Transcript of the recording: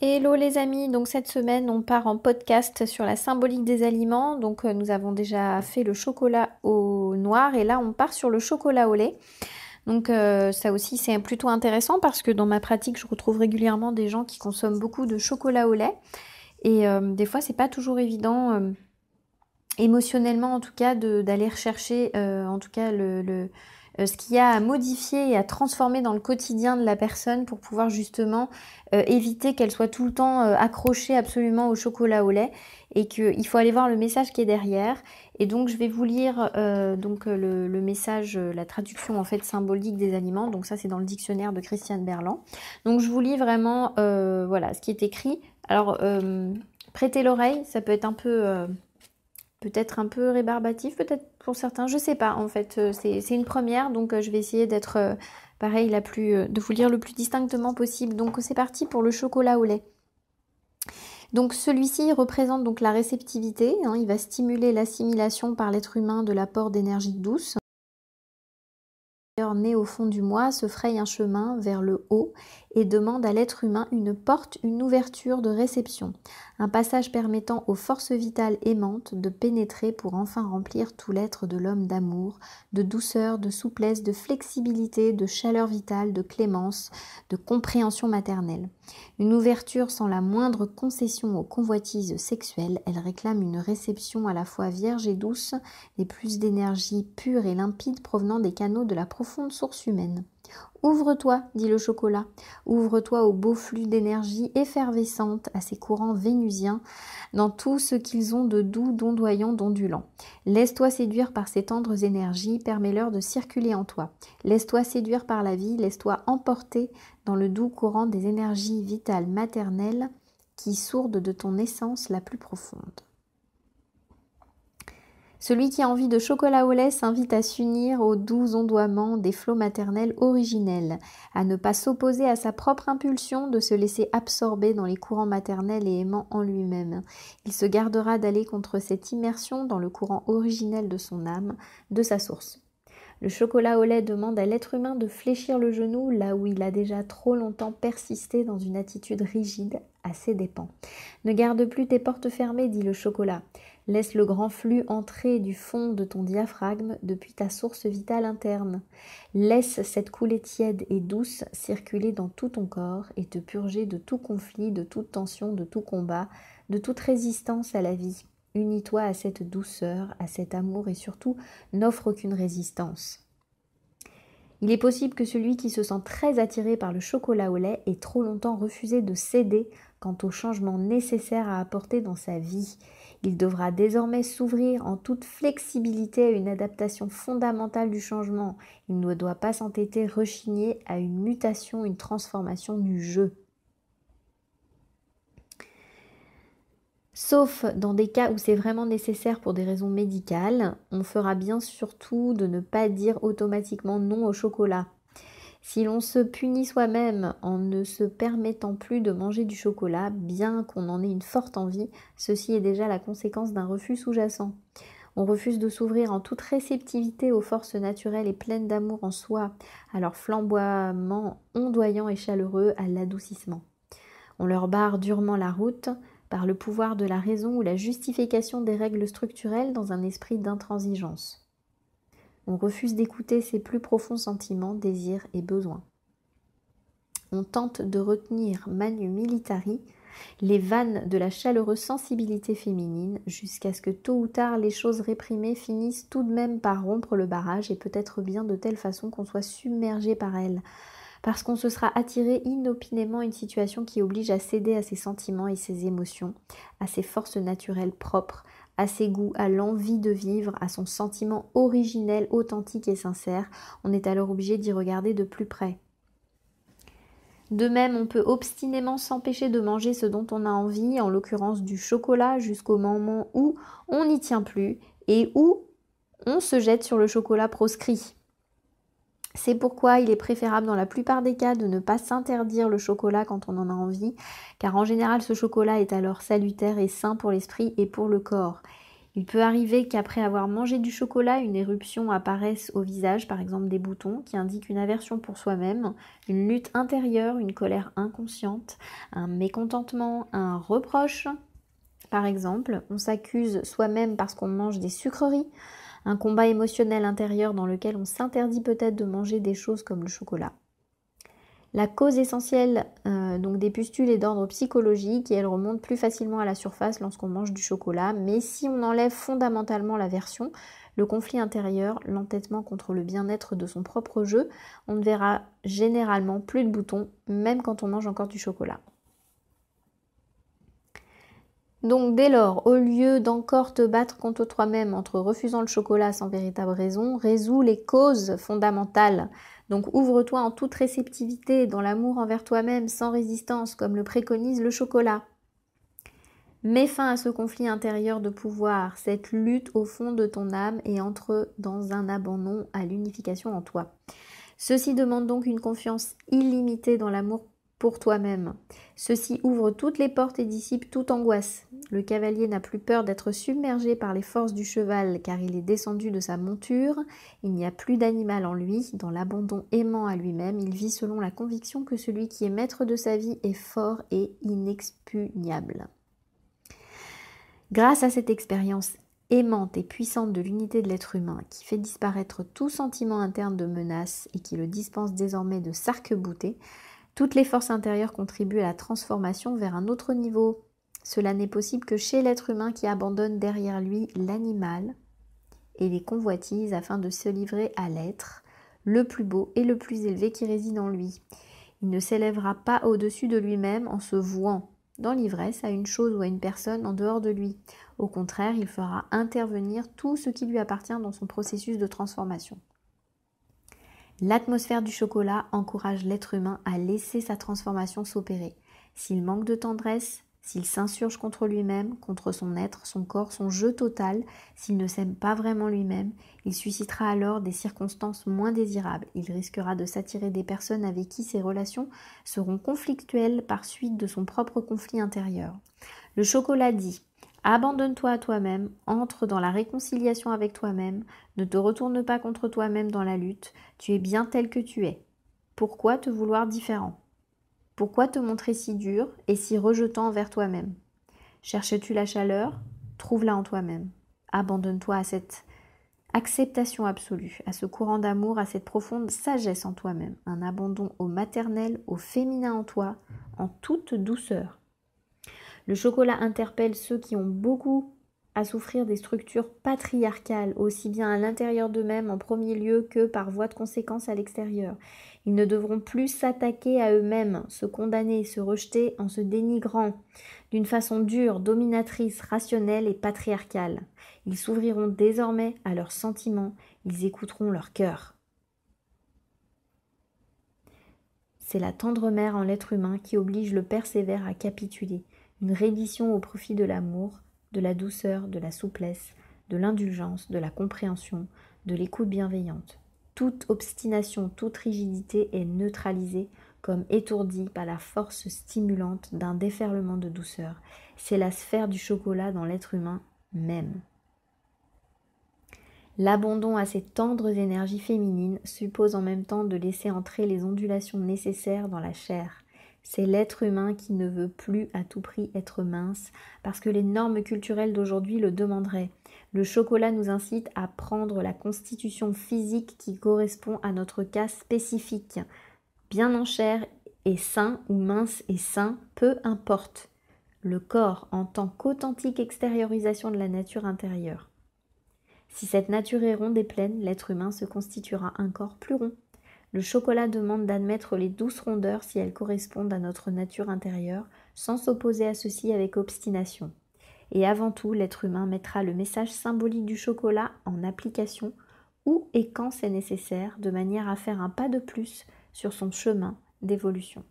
Hello les amis, donc cette semaine on part en podcast sur la symbolique des aliments. Donc euh, nous avons déjà fait le chocolat au noir et là on part sur le chocolat au lait. Donc euh, ça aussi c'est plutôt intéressant parce que dans ma pratique je retrouve régulièrement des gens qui consomment beaucoup de chocolat au lait et euh, des fois c'est pas toujours évident émotionnellement en tout cas d'aller rechercher en tout cas le euh, ce qu'il y a à modifier et à transformer dans le quotidien de la personne pour pouvoir justement euh, éviter qu'elle soit tout le temps euh, accrochée absolument au chocolat au lait et qu'il faut aller voir le message qui est derrière. Et donc je vais vous lire donc le, message, la traduction en fait symbolique des aliments. Donc ça c'est dans le dictionnaire de Christiane Berland. Donc je vous lis vraiment voilà ce qui est écrit. Alors prêtez l'oreille, ça peut être un peu peut-être un peu rébarbatif, peut-être pour certains, je sais pas en fait. Euh, c'est une première, donc euh, je vais essayer d'être euh, pareil la plus, de vous lire le plus distinctement possible. Donc c'est parti pour le chocolat au lait. Donc celui-ci représente donc la réceptivité, hein. il va stimuler l'assimilation par l'être humain de l'apport d'énergie douce né au fond du moi se fraye un chemin vers le haut et demande à l'être humain une porte, une ouverture de réception, un passage permettant aux forces vitales aimantes de pénétrer pour enfin remplir tout l'être de l'homme d'amour, de douceur, de souplesse, de flexibilité, de chaleur vitale, de clémence, de compréhension maternelle. Une ouverture sans la moindre concession aux convoitises sexuelles, elle réclame une réception à la fois vierge et douce, les plus d'énergie pure et limpide provenant des canaux de la profonde source humaine. Ouvre-toi, dit le chocolat, ouvre-toi au beau flux d'énergie effervescente, à ces courants vénusiens, dans tout ce qu'ils ont de doux, d'ondoyant, d'ondulant. Laisse-toi séduire par ces tendres énergies, permets-leur de circuler en toi. Laisse-toi séduire par la vie, laisse-toi emporter dans le doux courant des énergies vitales maternelles qui sourdent de ton essence la plus profonde. Celui qui a envie de chocolat au lait s'invite à s'unir aux doux ondoiements des flots maternels originels, à ne pas s'opposer à sa propre impulsion de se laisser absorber dans les courants maternels et aimants en lui-même. Il se gardera d'aller contre cette immersion dans le courant originel de son âme, de sa source. Le chocolat au lait demande à l'être humain de fléchir le genou là où il a déjà trop longtemps persisté dans une attitude rigide à ses dépens. Ne garde plus tes portes fermées, dit le chocolat. Laisse le grand flux entrer du fond de ton diaphragme depuis ta source vitale interne. Laisse cette coulée tiède et douce circuler dans tout ton corps et te purger de tout conflit, de toute tension, de tout combat, de toute résistance à la vie. Unis-toi à cette douceur, à cet amour et surtout n'offre aucune résistance. Il est possible que celui qui se sent très attiré par le chocolat au lait ait trop longtemps refusé de céder quant aux changements nécessaires à apporter dans sa vie. Il devra désormais s'ouvrir en toute flexibilité à une adaptation fondamentale du changement. Il ne doit pas s'entêter, rechigner à une mutation, une transformation du jeu. Sauf dans des cas où c'est vraiment nécessaire pour des raisons médicales, on fera bien surtout de ne pas dire automatiquement non au chocolat. Si l'on se punit soi-même en ne se permettant plus de manger du chocolat, bien qu'on en ait une forte envie, ceci est déjà la conséquence d'un refus sous-jacent. On refuse de s'ouvrir en toute réceptivité aux forces naturelles et pleines d'amour en soi, à leur flamboiement ondoyant et chaleureux, à l'adoucissement. On leur barre durement la route par le pouvoir de la raison ou la justification des règles structurelles dans un esprit d'intransigeance. On refuse d'écouter ses plus profonds sentiments, désirs et besoins. On tente de retenir manu militari les vannes de la chaleureuse sensibilité féminine jusqu'à ce que tôt ou tard les choses réprimées finissent tout de même par rompre le barrage et peut-être bien de telle façon qu'on soit submergé par elles parce qu'on se sera attiré inopinément une situation qui oblige à céder à ses sentiments et ses émotions, à ses forces naturelles propres, à ses goûts, à l'envie de vivre, à son sentiment originel, authentique et sincère, on est alors obligé d'y regarder de plus près. De même, on peut obstinément s'empêcher de manger ce dont on a envie, en l'occurrence du chocolat, jusqu'au moment où on n'y tient plus et où on se jette sur le chocolat proscrit. C'est pourquoi il est préférable dans la plupart des cas de ne pas s'interdire le chocolat quand on en a envie, car en général ce chocolat est alors salutaire et sain pour l'esprit et pour le corps. Il peut arriver qu'après avoir mangé du chocolat, une éruption apparaisse au visage, par exemple des boutons, qui indiquent une aversion pour soi-même, une lutte intérieure, une colère inconsciente, un mécontentement, un reproche. Par exemple, on s'accuse soi-même parce qu'on mange des sucreries, un combat émotionnel intérieur dans lequel on s'interdit peut-être de manger des choses comme le chocolat. La cause essentielle euh, donc des pustules est d'ordre psychologique et elle remonte plus facilement à la surface lorsqu'on mange du chocolat, mais si on enlève fondamentalement la version, le conflit intérieur, l'entêtement contre le bien-être de son propre jeu, on ne verra généralement plus de boutons, même quand on mange encore du chocolat. Donc dès lors, au lieu d'encore te battre contre toi-même entre refusant le chocolat sans véritable raison, résous les causes fondamentales. Donc ouvre-toi en toute réceptivité, dans l'amour envers toi-même, sans résistance, comme le préconise le chocolat. Mets fin à ce conflit intérieur de pouvoir, cette lutte au fond de ton âme et entre dans un abandon à l'unification en toi. Ceci demande donc une confiance illimitée dans l'amour pour toi-même. Ceci ouvre toutes les portes et dissipe toute angoisse. Le cavalier n'a plus peur d'être submergé par les forces du cheval car il est descendu de sa monture, il n'y a plus d'animal en lui, dans l'abandon aimant à lui-même, il vit selon la conviction que celui qui est maître de sa vie est fort et inexpugnable. Grâce à cette expérience aimante et puissante de l'unité de l'être humain qui fait disparaître tout sentiment interne de menace et qui le dispense désormais de sarc toutes les forces intérieures contribuent à la transformation vers un autre niveau. Cela n'est possible que chez l'être humain qui abandonne derrière lui l'animal et les convoitise afin de se livrer à l'être, le plus beau et le plus élevé qui réside en lui. Il ne s'élèvera pas au-dessus de lui-même en se vouant dans l'ivresse à une chose ou à une personne en dehors de lui. Au contraire, il fera intervenir tout ce qui lui appartient dans son processus de transformation. L'atmosphère du chocolat encourage l'être humain à laisser sa transformation s'opérer. S'il manque de tendresse, s'il s'insurge contre lui-même, contre son être, son corps, son jeu total, s'il ne s'aime pas vraiment lui-même, il suscitera alors des circonstances moins désirables. Il risquera de s'attirer des personnes avec qui ses relations seront conflictuelles par suite de son propre conflit intérieur. Le chocolat dit Abandonne-toi à toi-même, entre dans la réconciliation avec toi-même, ne te retourne pas contre toi-même dans la lutte, tu es bien tel que tu es. Pourquoi te vouloir différent Pourquoi te montrer si dur et si rejetant envers toi-même Cherches-tu la chaleur Trouve-la en toi-même. Abandonne-toi à cette acceptation absolue, à ce courant d'amour, à cette profonde sagesse en toi-même, un abandon au maternel, au féminin en toi, en toute douceur. Le chocolat interpelle ceux qui ont beaucoup à souffrir des structures patriarcales, aussi bien à l'intérieur d'eux-mêmes en premier lieu que par voie de conséquence à l'extérieur. Ils ne devront plus s'attaquer à eux-mêmes, se condamner, se rejeter en se dénigrant d'une façon dure, dominatrice, rationnelle et patriarcale. Ils s'ouvriront désormais à leurs sentiments, ils écouteront leur cœur. C'est la tendre mère en l'être humain qui oblige le persévère à capituler une reddition au profit de l'amour, de la douceur, de la souplesse, de l'indulgence, de la compréhension, de l'écoute bienveillante. Toute obstination, toute rigidité est neutralisée comme étourdie par la force stimulante d'un déferlement de douceur. C'est la sphère du chocolat dans l'être humain même. L'abandon à ces tendres énergies féminines suppose en même temps de laisser entrer les ondulations nécessaires dans la chair, c'est l'être humain qui ne veut plus à tout prix être mince, parce que les normes culturelles d'aujourd'hui le demanderaient. Le chocolat nous incite à prendre la constitution physique qui correspond à notre cas spécifique. Bien en chair et sain ou mince et sain, peu importe. Le corps en tant qu'authentique extériorisation de la nature intérieure. Si cette nature est ronde et pleine, l'être humain se constituera un corps plus rond, le chocolat demande d'admettre les douces rondeurs si elles correspondent à notre nature intérieure, sans s'opposer à ceci avec obstination. Et avant tout, l'être humain mettra le message symbolique du chocolat en application où et quand c'est nécessaire, de manière à faire un pas de plus sur son chemin d'évolution.